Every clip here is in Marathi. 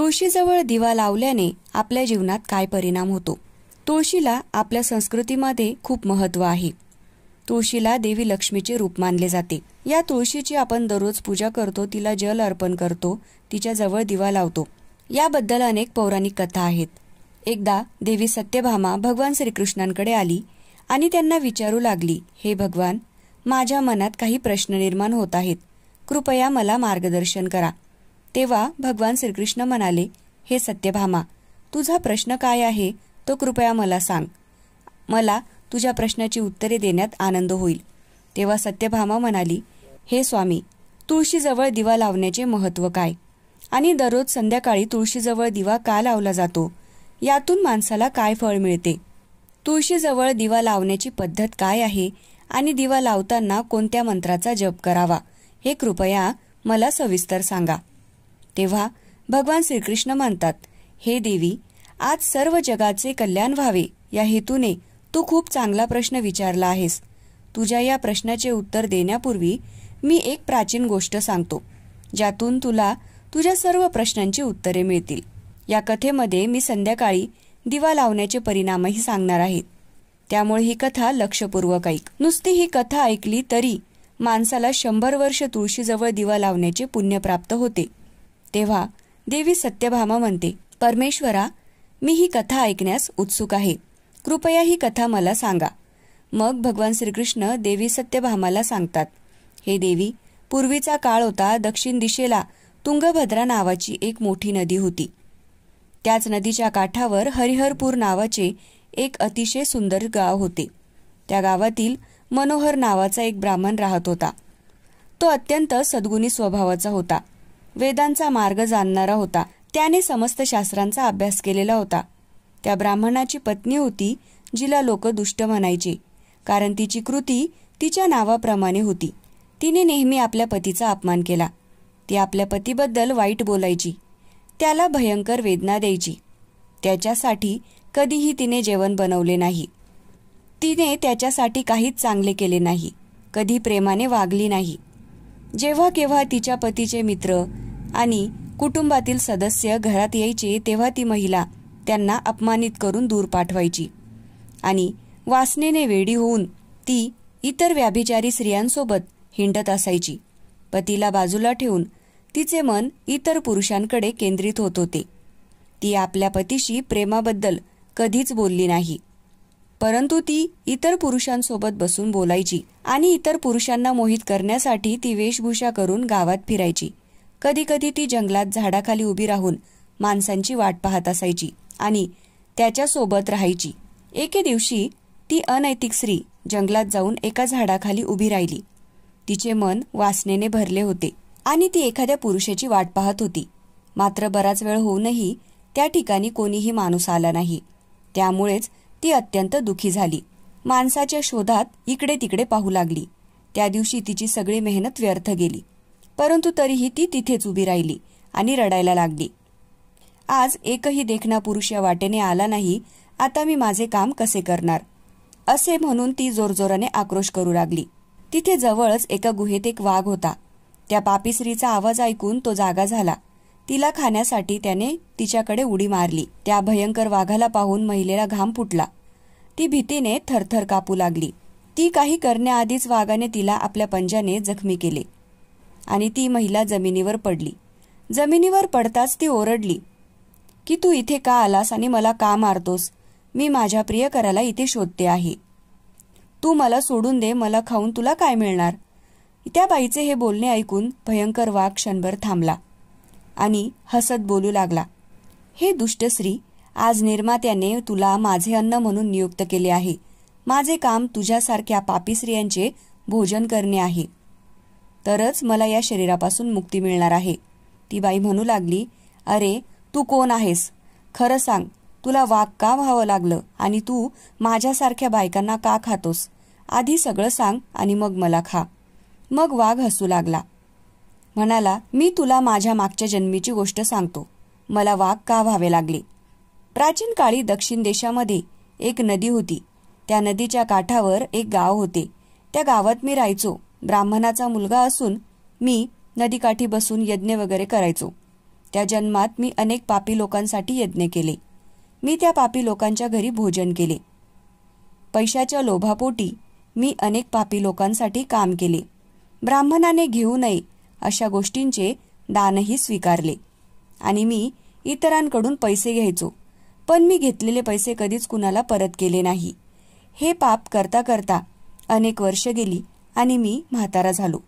तुळशीजवळ दिवा लावल्याने आपल्या जीवनात काय परिणाम होतो तुळशीला आपल्या संस्कृतीमध्ये खूप महत्व आहे तुळशीला देवी लक्ष्मीचे रूप मानले जाते या तुळशीची आपण दररोज पूजा करतो तिला जल अर्पण करतो तिच्या जवळ दिवा लावतो याबद्दल अनेक पौराणिक कथा आहेत एकदा देवी सत्यभामा भगवान श्रीकृष्णांकडे आली आणि त्यांना विचारू लागली हे भगवान माझ्या मनात काही प्रश्न निर्माण होत आहेत कृपया मला मार्गदर्शन करा तेव्हा भगवान श्रीकृष्ण म्हणाले हे सत्यभामा तुझा प्रश्न काय आहे तो कृपया मला सांग मला तुझ्या प्रश्नाची उत्तरे देण्यात आनंद होईल तेव्हा सत्यभामा म्हणाली हे स्वामी तुळशीजवळ दिवा लावण्याचे महत्त्व काय आणि दररोज संध्याकाळी तुळशीजवळ दिवा का लावला जातो यातून माणसाला काय फळ मिळते तुळशीजवळ दिवा लावण्याची पद्धत काय आहे आणि दिवा लावताना कोणत्या मंत्राचा जप करावा हे कृपया मला सविस्तर सांगा तेव्हा भगवान श्रीकृष्ण म्हणतात हे देवी आज सर्व जगाचे कल्याण व्हावे या हेतूने तू खूप चांगला प्रश्न विचारला आहेस तुझ्या या प्रश्नाचे उत्तर देण्यापूर्वी मी एक प्राचीन गोष्ट सांगतो ज्यातून तुला तुझ्या सर्व प्रश्नांची उत्तरे मिळतील या कथेमध्ये मी संध्याकाळी दिवा लावण्याचे परिणामही सांगणार आहेत त्यामुळे ही कथा लक्षपूर्वक ऐक नुसती ही कथा ऐकली तरी माणसाला शंभर वर्ष तुळशीजवळ दिवा लावण्याचे पुण्य प्राप्त होते तेव्हा देवी सत्यभामा म्हणते परमेश्वरा मी ही कथा ऐकण्यास उत्सुक आहे कृपया ही कथा मला सांगा मग भगवान श्रीकृष्ण देवी सत्यभामाला सांगतात हे देवी पूर्वीचा काळ होता दक्षिण दिशेला तुंगभद्रा नावाची एक मोठी नदी होती त्याच नदीच्या काठावर हरिहरपूर नावाचे एक अतिशय सुंदर गाव होते त्या गावातील मनोहर नावाचा एक ब्राह्मण राहत होता तो अत्यंत सद्गुणी स्वभावाचा होता वेदांचा मार्ग जाणणारा होता त्याने समस्त शास्त्रांचा अभ्यास केलेला होता त्या ब्राह्मणाची पत्नी होती जिला लोक दुष्ट म्हणायचे कारण तिची कृती तिच्या नावाप्रमाणे होती तिने नेहमी आपल्या पतीचा अपमान केला ती आपल्या पतीबद्दल वाईट बोलायची त्याला भयंकर वेदना द्यायची त्याच्यासाठी कधीही तिने जेवण बनवले नाही तिने त्याच्यासाठी काहीच चांगले केले नाही कधी प्रेमाने वागली नाही जेव्हा केव्हा तिच्या पतीचे मित्र आणि कुटुंबातील सदस्य घरात यायचे तेव्हा ती महिला त्यांना अपमानित करून दूर पाठवायची आणि वासनेने वेडी होऊन ती इतर व्याभिचारी स्त्रियांसोबत हिंडत असायची पतीला बाजूला ठेवून तिचे मन इतर पुरुषांकडे केंद्रित होत होते ती आपल्या पतीशी प्रेमाबद्दल कधीच बोलली नाही परंतु ती इतर पुरुषांसोबत बसून बोलायची आणि इतर पुरुषांना मोहित करण्यासाठी ती वेशभूषा करून गावात फिरायची कधी कधी ती जंगलात झाडाखाली उभी राहून माणसांची वाट पाहत असायची आणि त्याच्यासोबत राहायची एके दिवशी ती अनैतिक स्त्री जंगलात जाऊन एका झाडाखाली उभी राहिली तिचे मन वासनेने भरले होते आणि ती एखाद्या पुरुषाची वाट पाहत होती मात्र बराच वेळ होऊनही त्या ठिकाणी कोणीही माणूस आला नाही त्यामुळेच ती अत्यंत दुखी झाली माणसाच्या शोधात इकडे तिकडे पाहू लागली त्या दिवशी तिची सगळी मेहनत व्यर्थ गेली परंतु तरीही ती तिथेच उभी राहिली आणि रडायला लागली आज एकही देखणा पुरुष या वाटेने आला नाही आता मी माझे काम कसे करणार असे म्हणून ती जोरजोराने आक्रोश करू लागली तिथे जवळच एका गुहेत एक वाघ होता त्या पापिसरीचा आवाज ऐकून तो जागा झाला तिला खाण्यासाठी त्याने तिच्याकडे उडी मारली त्या भयंकर वाघाला पाहून महिलेला घाम फुटला ती भीतीने थरथर कापू लागली ती काही करण्याआधीच वाघाने तिला आपल्या पंजाने जखमी केले आणि ती महिला जमिनीवर पडली जमिनीवर पडताच ती ओरडली की तू इथे का आलास आणि मला का मारतोस मी माझ्या प्रियकराला इथे शोधते आहे तू मला सोडून दे मला खाऊन तुला काय मिळणार त्या बाईचे हे बोलणे ऐकून भयंकर वाघ क्षणभर थांबला आणि हसत बोलू लागला हे दुष्टश्री आज निर्मात्याने तुला माझे अन्न म्हणून नियुक्त केले आहे माझे काम तुझ्यासारख्या पापी स्त्रियांचे भोजन करणे आहे तरच मला या शरीरापासून मुक्ती मिळणार आहे ती बाई म्हणू लागली अरे तू कोण आहेस खरं सांग तुला वाघ का व्हावं लागलं आणि तू माझ्यासारख्या बायकांना का खातोस आधी सगळं सांग आणि मग मला खा मग वाघ हसू लागला म्हणाला मी तुला माझ्या मागच्या जन्मीची गोष्ट सांगतो मला वाघ का व्हावे लागले प्राचीन काळी दक्षिण देशामध्ये एक नदी होती त्या नदीच्या काठावर एक गाव होते त्या गावात मी राहायचो ब्राह्मणाचा मुलगा असून मी नदीकाठी बसून यज्ञ वगैरे करायचो त्या जन्मात मी अनेक पापी लोकांसाठी यज्ञ केले मी त्या पापी लोकांच्या घरी भोजन केले पैशाच्या लोभापोटी मी अनेक पापी लोकांसाठी काम केले ब्राह्मणाने घेऊ नये अशा गोष्टींचे दानही स्वीकारले आणि मी इतरांकडून पैसे घ्यायचो पण मी घेतलेले पैसे कधीच कुणाला परत केले नाही हे पाप करता करता अनेक वर्ष गेली आणि मी म्हातारा झालो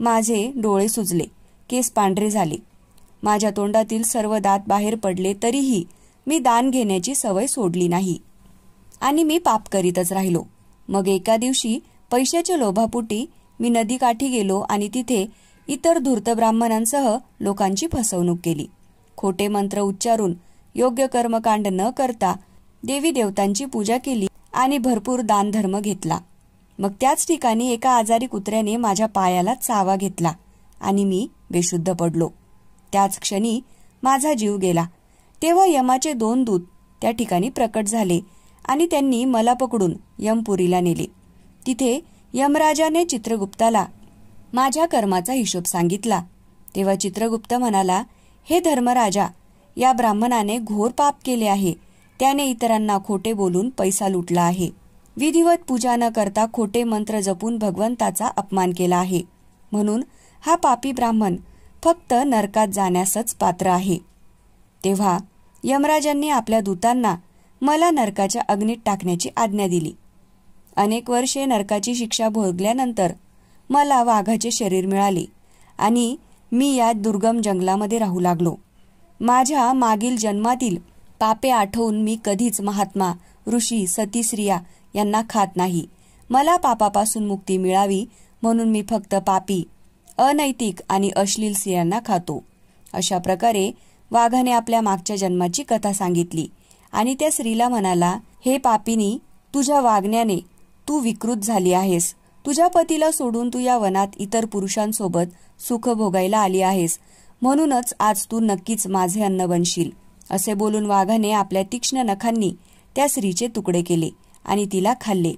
माझे डोळे सुजले केस पांढरे झाले माझ्या तोंडातील सर्व दात बाहेर पडले तरीही मी दान घेण्याची सवय सोडली नाही आणि मी पाप करीतच राहिलो मग एका दिवशी पैशाच्या लोभापुटी मी नदीकाठी गेलो आणि तिथे इतर धूर्त ब्राह्मणांसह लोकांची फसवणूक केली खोटे मंत्र उच्चारून योग्य कर्मकांड न करता देवी देवतांची पूजा केली आणि भरपूर दानधर्म घेतला मग त्याच ठिकाणी एका आजारी कुत्र्याने माझ्या पायाला चावा घेतला आणि मी बेशुद्ध पडलो त्याच क्षणी माझा जीव गेला तेव्हा यमाचे दोन दूत त्या ठिकाणी प्रकट झाले आणि त्यांनी मला पकडून यमपुरीला नेले तिथे यमराजाने चित्रगुप्ताला माझ्या कर्माचा हिशोब सांगितला तेव्हा चित्रगुप्त म्हणाला हे धर्मराजा या ब्राह्मणाने घोर पाप केले आहे त्याने इतरांना खोटे बोलून पैसा लुटला आहे विधिवत पूजा न करता खोटे मंत्र जपून भगवंताचा अपमान केला आहे म्हणून हा पापी ब्राह्मण फक्त नरकात जाण्यासच पात्र आहे तेव्हा यमराजांनी आपल्या दूतांना मला नरकाच्या अग्नीत टाकण्याची आज्ञा दिली अनेक वर्षे नरकाची शिक्षा भोगल्यानंतर मला वाघाचे शरीर मिळाले आणि मी या दुर्गम जंगलामध्ये राहू लागलो माझ्या मागील जन्मातील पापे आठवून मी कधीच महात्मा ऋषी सती स्त्रिया यांना खात नाही मला पापापासून मुक्ती मिळावी म्हणून मी फक्त पापी अनैतिक आणि अश्लील स्त्रियांना खातो अशा प्रकारे वाघाने आपल्या मागच्या जन्माची कथा सांगितली आणि त्या स्त्रीला म्हणाला हे पापिनी तुझ्या वागण्याने तू विकृत झाली आहेस तुझ्या पतीला सोडून तू या वनात इतर पुरुषांसोबत सुख भोगायला आली आहेस म्हणूनच आज तू नक्कीच माझे अन्न बनशील असे बोलून वाघाने आपल्या तीक्ष्ण नखांनी त्या स्त्रीचे तुकडे केले आणि तिला खाल्ले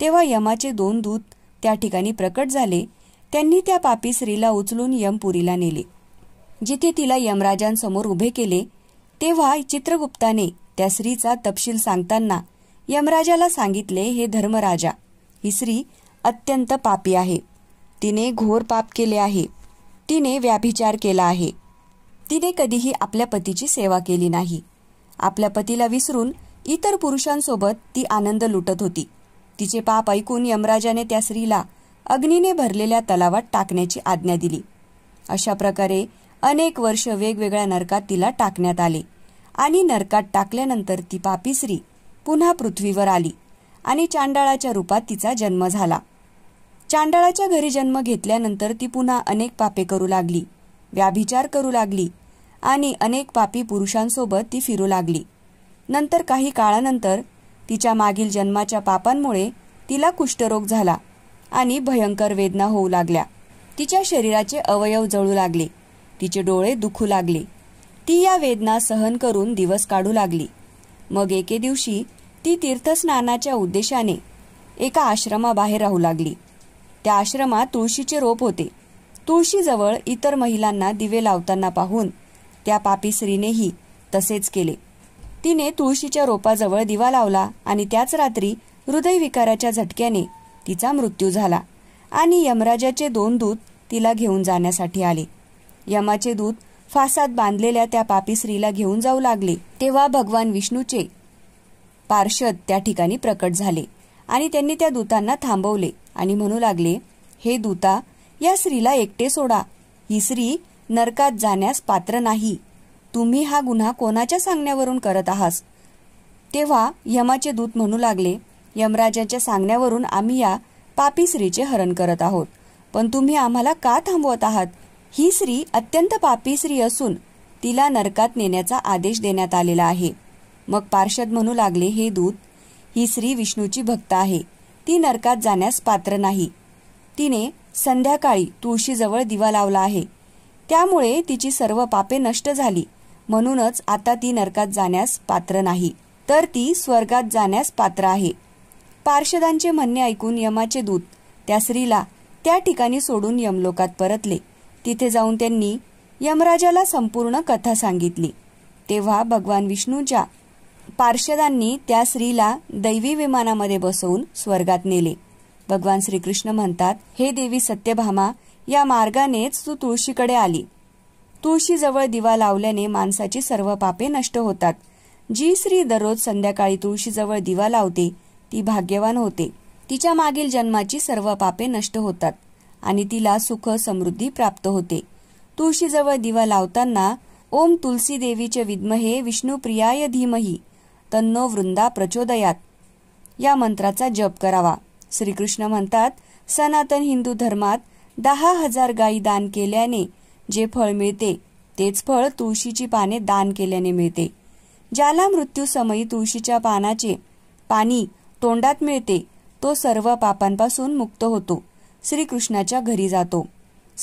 तेव्हा यमाचे दोन दूत त्या ठिकाणी प्रकट झाले त्यांनी त्या पापी स्त्रीला उचलून यमपुरीला नेले जिथे तिला यमराजांसमोर उभे केले तेव्हा चित्रगुप्ताने त्या स्त्रीचा तपशील सांगताना यमराजाला सांगितले हे धर्मराजा ही स्त्री अत्यंत पापी आहे तिने घोर पाप केले आहे तिने व्याभिचार केला आहे तिने कधीही आपल्या पतीची सेवा केली नाही आपल्या पतीला विसरून इतर पुरुषांसोबत ती आनंद लुटत होती तिचे पाप ऐकून यमराजाने त्या स्त्रीला अग्नीने भरलेल्या तलावात टाकण्याची आज्ञा दिली अशा प्रकारे अनेक वर्ष वेगवेगळ्या नरकात तिला टाकण्यात आले आणि नरकात टाकल्यानंतर ती पापी स्त्री पुन्हा पृथ्वीवर आली आणि चांडाळाच्या रूपात तिचा जन्म झाला चांडाळाच्या घरी जन्म घेतल्यानंतर ती पुन्हा अनेक पापे करू लागली व्याभिचार करू लागली आणि अनेक पापी पुरुषांसोबत ती फिरू लागली नंतर काही काळानंतर तिच्या मागील जन्माच्या पापांमुळे तिला कुष्ठरोग झाला आणि भयंकर वेदना होऊ लागल्या तिच्या शरीराचे अवयव जळू लागले तिचे डोळे दुखू लागले ती या वेदना सहन करून दिवस काढू लागली मग एके दिवशी ती तीर्थस्नानाच्या उद्देशाने एका आश्रमाबाहेर राहू लागली त्या आश्रमात तुळशीचे रोप होते तुळशीजवळ इतर महिलांना दिवे लावताना पाहून त्या पापी स्त्रीनेही तसेच केले तिने तुळशीच्या रोपाजवळ दिवा लावला आणि त्याच रात्री हृदयविकाराच्या झटक्याने तिचा मृत्यू झाला आणि यमराजाचे दोन दूत तिला घेऊन जाण्यासाठी आले यमाचे दूत फासात बांधलेल्या त्या पापी स्त्रीला घेऊन जाऊ लागले तेव्हा भगवान विष्णूचे पार्षद त्या ठिकाणी प्रकट झाले आणि त्यांनी त्या दूतांना थांबवले आणि म्हणू लागले हे दूता या स्त्रीला एकटे सोडा ही स्त्री नरकात जाण्यास पात्र नाही तुम्ही हा गुन्हा कोणाच्या सांगण्यावरून करत आहात तेव्हा यमाचे दूत म्हणू लागले यमराजाच्या सांगण्यावरून आम्ही या पापी स्त्रीचे हरण करत आहोत पण तुम्ही आम्हाला का थांबवत आहात ही स्त्री अत्यंत पापी स्त्री असून तिला नरकात नेण्याचा आदेश देण्यात आलेला आहे मग पार्षद म्हणू लागले हे दूत ही श्री विष्णूची भक्त आहे ती नरकात जाण्यास पात्र नाही तिने संध्याकाळी तुळशीजवळ दिवा लावला आहे त्यामुळे तिची सर्व पापे नष्ट झाली म्हणूनच आता ती नरकात जाण्यास पात्र नाही तर ती स्वर्गात जाण्यास पात्र आहे पार्षदांचे म्हणणे ऐकून यमाचे दूत त्या स्त्रीला त्या ठिकाणी सोडून यमलोकात परतले तिथे जाऊन त्यांनी यमराजाला संपूर्ण कथा सांगितली तेव्हा भगवान विष्णूच्या पार्षदांनी त्या स्त्रीला दैवी विमानामध्ये बसवून स्वर्गात नेले भगवान श्रीकृष्ण म्हणतात हे देवी सत्यभामा या मार्गानेच तू तुळशीकडे आली तुळशीजवळ दिवा लावल्याने माणसाची सर्व पापे नष्ट होतात जी स्त्री दररोज संध्याकाळी तुळशीजवळ दिवा लावते ती भाग्यवान होते तिच्या मागील जन्माची सर्व पापे नष्ट होतात आणि तिला सुख समृद्धी प्राप्त होते तुळशीजवळ दिवा लावताना ओम तुलसी देवीचे विद्महे विष्णुप्रियाय धीमही तन्नो वृंदा प्रचोदयात या मंत्राचा जप करावा श्रीकृष्ण म्हणतात सनातन हिंदू धर्मात दहा हजार गायी दान केल्याने जे फळ मिळते तेच फळ तुळशीची पाने दान केल्याने मिळते ज्याला मृत्यूसमयी तुळशीच्या पानाचे पाणी तोंडात मिळते तो सर्व पापांपासून मुक्त होतो श्रीकृष्णाच्या घरी जातो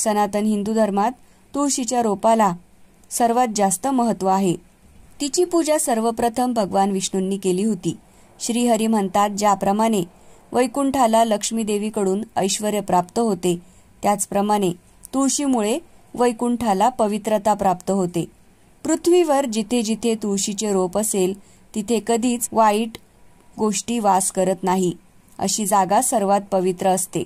सनातन हिंदू धर्मात तुळशीच्या रोपाला सर्वात जास्त महत्व आहे तिची पूजा सर्वप्रथम भगवान विष्णूंनी केली होती श्रीहरी म्हणतात ज्याप्रमाणे वैकुंठाला लक्ष्मी देवीकडून ऐश्वर प्राप्त होते त्याचप्रमाणे तुळशीमुळे वैकुंठाला पवित्रता प्राप्त होते पृथ्वीवर जिथे जिथे तुळशीचे रोप असेल तिथे कधीच वाईट गोष्टी वास करत नाही अशी जागा सर्वात पवित्र असते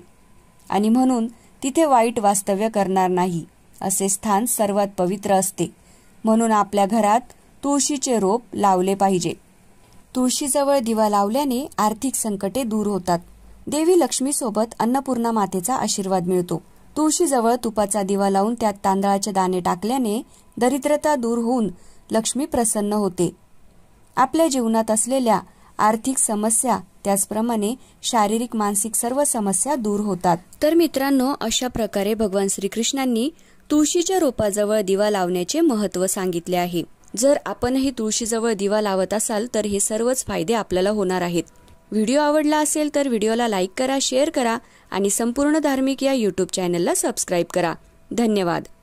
आणि म्हणून तिथे वाईट वास्तव्य करणार नाही असे स्थान सर्वात पवित्र असते म्हणून आपल्या घरात तुळशीचे रोप लावले पाहिजे तुळशीजवळ दिवा लावल्याने आर्थिक संकटे दूर होतात देवी लक्ष्मीसोबत अन्नपूर्णा मातेचा आशीर्वाद मिळतो तुळशीजवळ तुपाचा दिवा लावून त्यात तांदळाचे दाणे टाकल्याने दरिद्रता दूर होऊन लक्ष्मी प्रसन्न होते आपल्या जीवनात असलेल्या आर्थिक समस्या त्याचप्रमाणे शारीरिक मानसिक सर्व समस्या दूर होतात तर मित्रांनो अशा प्रकारे भगवान श्रीकृष्णांनी तुळशीच्या रोपाजवळ दिवा लावण्याचे महत्त्व सांगितले आहे जर आपणही तुळशीजवळ दिवा लावत असाल तर हे सर्वच फायदे आपल्याला होणार आहेत व्हिडिओ आवडला असेल तर व्हिडिओला लाईक करा शेअर करा आणि संपूर्ण धार्मिक या यूट्यूब चॅनलला सबस्क्राईब करा धन्यवाद